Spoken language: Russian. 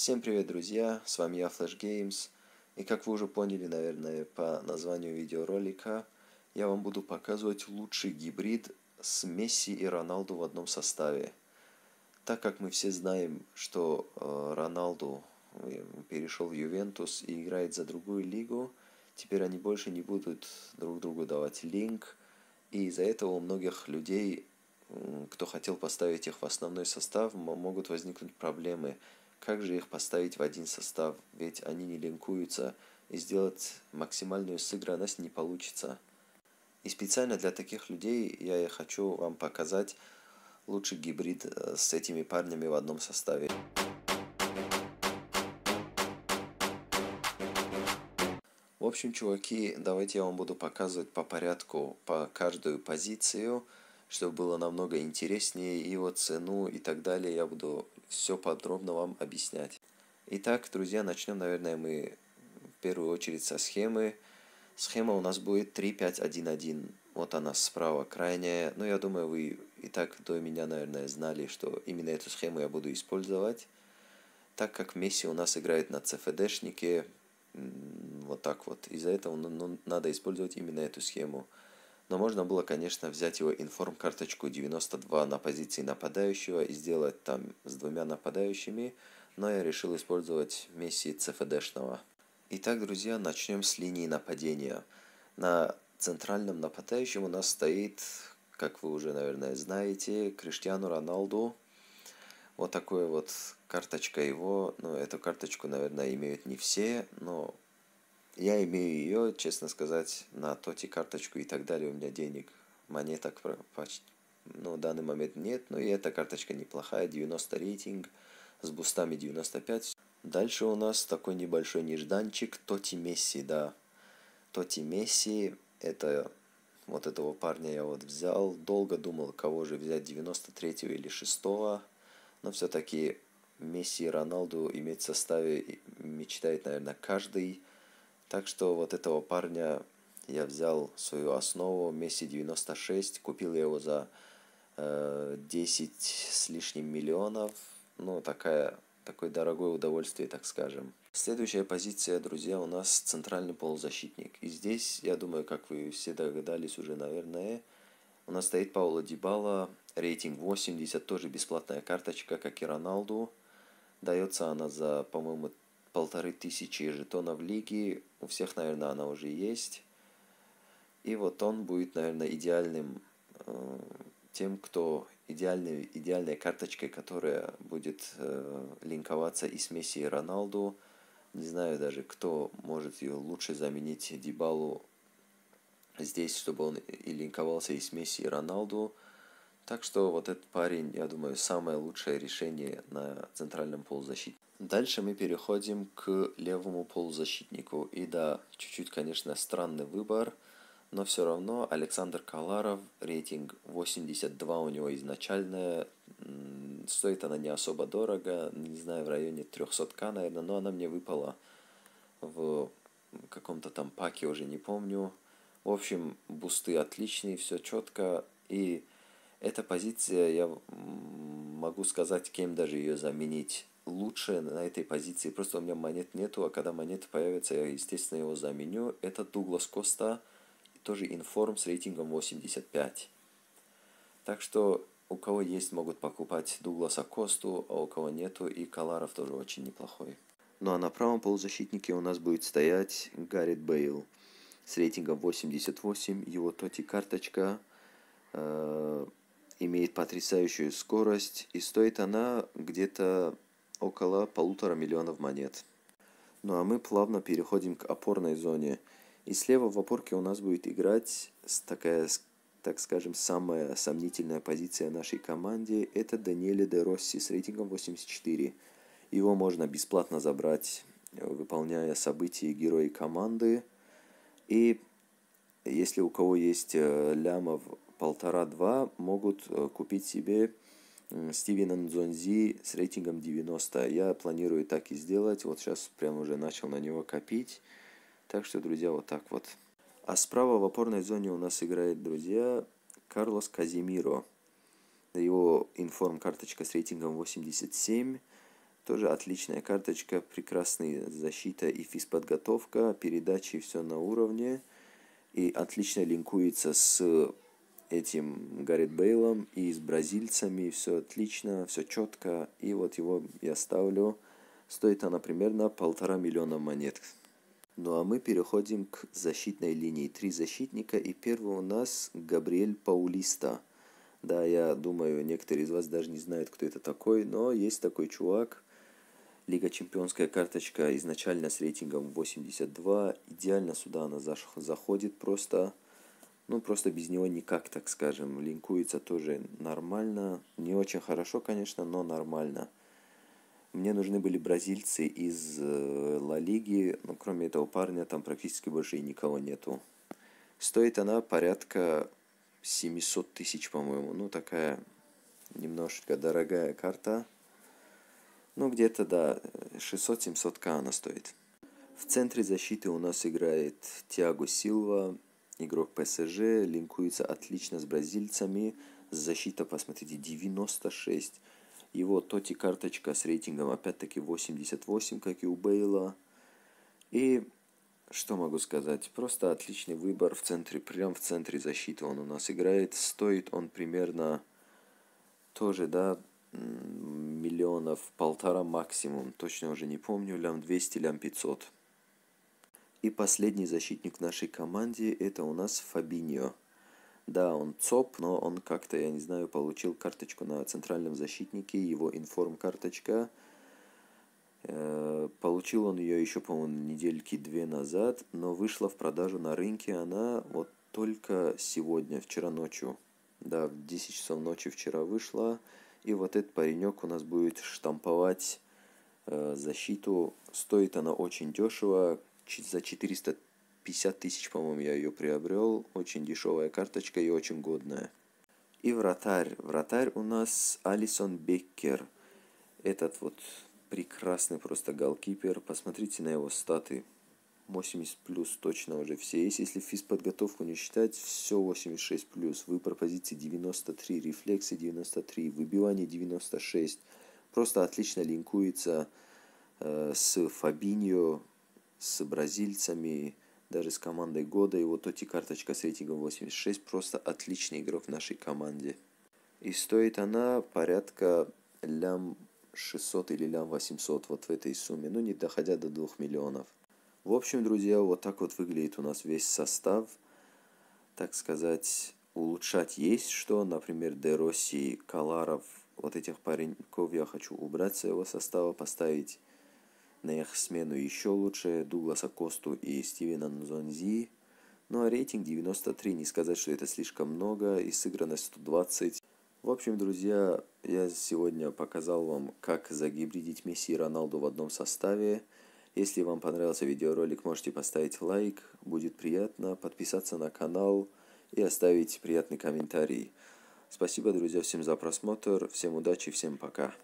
Всем привет, друзья! С вами я, Flash Games. И как вы уже поняли, наверное, по названию видеоролика, я вам буду показывать лучший гибрид с Месси и Роналду в одном составе. Так как мы все знаем, что э, Роналду э, перешел в Ювентус и играет за другую лигу, теперь они больше не будут друг другу давать линк, и из-за этого у многих людей, кто хотел поставить их в основной состав, могут возникнуть проблемы – как же их поставить в один состав, ведь они не линкуются, и сделать максимальную сыгранность не получится. И специально для таких людей я и хочу вам показать лучший гибрид э, с этими парнями в одном составе. В общем, чуваки, давайте я вам буду показывать по порядку, по каждую позицию, чтобы было намного интереснее, его цену и так далее я буду все подробно вам объяснять. Итак, друзья, начнем, наверное, мы в первую очередь со схемы. Схема у нас будет 3-5-1-1. Вот она справа крайняя. Но ну, я думаю, вы и так до меня, наверное, знали, что именно эту схему я буду использовать. Так как Месси у нас играет на ЦФДшнике, вот так вот. Из-за этого ну, ну надо использовать именно эту схему но можно было, конечно, взять его информ-карточку 92 на позиции нападающего и сделать там с двумя нападающими, но я решил использовать Месси ЦФДшного. Итак, друзья, начнем с линии нападения. На центральном нападающем у нас стоит, как вы уже, наверное, знаете, Криштиану Роналду. Вот такой вот карточка его. Ну, эту карточку, наверное, имеют не все, но я имею ее, честно сказать, на тоте карточку и так далее. У меня денег, монеток почти, ну, в данный момент нет, но ну, и эта карточка неплохая, 90 рейтинг, с бустами 95. Дальше у нас такой небольшой нежданчик Тоти Месси, да. Тоти Месси, это вот этого парня я вот взял, долго думал, кого же взять, 93-го или 6 но все-таки Месси и Роналду иметь в составе мечтает, наверное, каждый. Так что вот этого парня я взял свою основу Месси 96, купил я его за э, 10 с лишним миллионов. Ну, такая, такое дорогое удовольствие, так скажем. Следующая позиция, друзья, у нас центральный полузащитник. И здесь, я думаю, как вы все догадались уже, наверное, у нас стоит Паула Дибала, рейтинг 80, тоже бесплатная карточка, как и Роналду. Дается она за, по-моему, полторы тысячи жетонов лиги. У всех, наверное, она уже есть. И вот он будет, наверное, идеальным э, тем, кто идеальной, идеальной карточкой, которая будет э, линковаться и с Месси, и Роналду. Не знаю даже, кто может ее лучше заменить Дебалу здесь, чтобы он и линковался и с Месси, и Роналду. Так что вот этот парень, я думаю, самое лучшее решение на центральном полузащите. Дальше мы переходим к левому полузащитнику. И да, чуть-чуть, конечно, странный выбор, но все равно Александр Каларов, рейтинг 82 у него изначальная. стоит она не особо дорого, не знаю, в районе 300к, наверное, но она мне выпала в каком-то там паке, уже не помню. В общем, бусты отличные, все четко, и эта позиция, я могу сказать, кем даже ее заменить. Лучше на этой позиции, просто у меня монет нету, а когда монеты появятся, я, естественно, его заменю. Это Дуглас Коста, тоже информ с рейтингом 85. Так что у кого есть, могут покупать Дугласа Косту, а у кого нету, и Каларов тоже очень неплохой. Ну а на правом полузащитнике у нас будет стоять Гаррит Бейл с рейтингом 88, его тоти карточка, э, имеет потрясающую скорость, и стоит она где-то около полутора миллионов монет. Ну а мы плавно переходим к опорной зоне. И слева в опорке у нас будет играть такая, так скажем, самая сомнительная позиция нашей команде. Это Даниэле де Росси с рейтингом 84. Его можно бесплатно забрать, выполняя события герои команды. И если у кого есть э, лямов полтора-два могут э, купить себе Стивена Дзонзи с рейтингом 90. Я планирую так и сделать. Вот сейчас прям уже начал на него копить. Так что, друзья, вот так вот. А справа в опорной зоне у нас играет, друзья, Карлос Казимиро. Его информ-карточка с рейтингом 87. Тоже отличная карточка, прекрасная защита и физподготовка, передачи все на уровне. И отлично линкуется с этим Гаррит Бейлом и с бразильцами, все отлично, все четко, и вот его я ставлю, стоит она примерно полтора миллиона монет. Ну а мы переходим к защитной линии. Три защитника, и первый у нас Габриэль Паулиста. Да, я думаю, некоторые из вас даже не знают, кто это такой, но есть такой чувак. Лига Чемпионская карточка изначально с рейтингом 82. Идеально сюда она заходит просто ну, просто без него никак, так скажем. Линкуется тоже нормально. Не очень хорошо, конечно, но нормально. Мне нужны были бразильцы из э, Ла Лиги, но ну, кроме этого парня там практически больше и никого нету. Стоит она порядка 700 тысяч, по-моему. Ну, такая немножечко дорогая карта. Ну, где-то, да, 600-700к она стоит. В центре защиты у нас играет Тиаго Силва, игрок ПСЖ, линкуется отлично с бразильцами. Защита, посмотрите, 96. Его Тоти карточка с рейтингом опять-таки 88, как и у Бейла. И что могу сказать? Просто отличный выбор в центре, прям в центре защиты он у нас играет. Стоит он примерно тоже, да, миллионов полтора максимум. Точно уже не помню, лям 200, лям 500. И последний защитник в нашей команде это у нас Фабиньо. Да, он ЦОП, но он как-то, я не знаю, получил карточку на центральном защитнике, его информ-карточка. Э, получил он ее еще, по-моему, недельки две назад, но вышла в продажу на рынке она вот только сегодня, вчера ночью. Да, в 10 часов ночи вчера вышла. И вот этот паренек у нас будет штамповать э, защиту. Стоит она очень дешево, за 450 тысяч, по-моему, я ее приобрел. Очень дешевая карточка и очень годная. И вратарь. Вратарь у нас Алисон Беккер. Этот вот прекрасный просто голкипер. Посмотрите на его статы. 80 плюс точно уже все есть. Если физподготовку не считать, все 86 плюс. Вы пропозиции 93, рефлексы 93, выбивание 96. Просто отлично линкуется э, с Фабиньо с бразильцами, даже с командой года. И вот Тоти карточка с рейтингом 86 просто отличный игрок в нашей команде. И стоит она порядка лям 600 или лям 800 вот в этой сумме, ну не доходя до 2 миллионов. В общем, друзья, вот так вот выглядит у нас весь состав. Так сказать, улучшать есть что. Например, Дероси, Каларов, вот этих пареньков я хочу убрать с своего состава, поставить на их смену еще лучше Дугласа Косту и Стивена Нзонзи. Ну а рейтинг 93, не сказать, что это слишком много, и сыгранность 120. В общем, друзья, я сегодня показал вам, как загибридить Месси и Роналду в одном составе. Если вам понравился видеоролик, можете поставить лайк, будет приятно, подписаться на канал и оставить приятный комментарий. Спасибо, друзья, всем за просмотр, всем удачи, всем пока.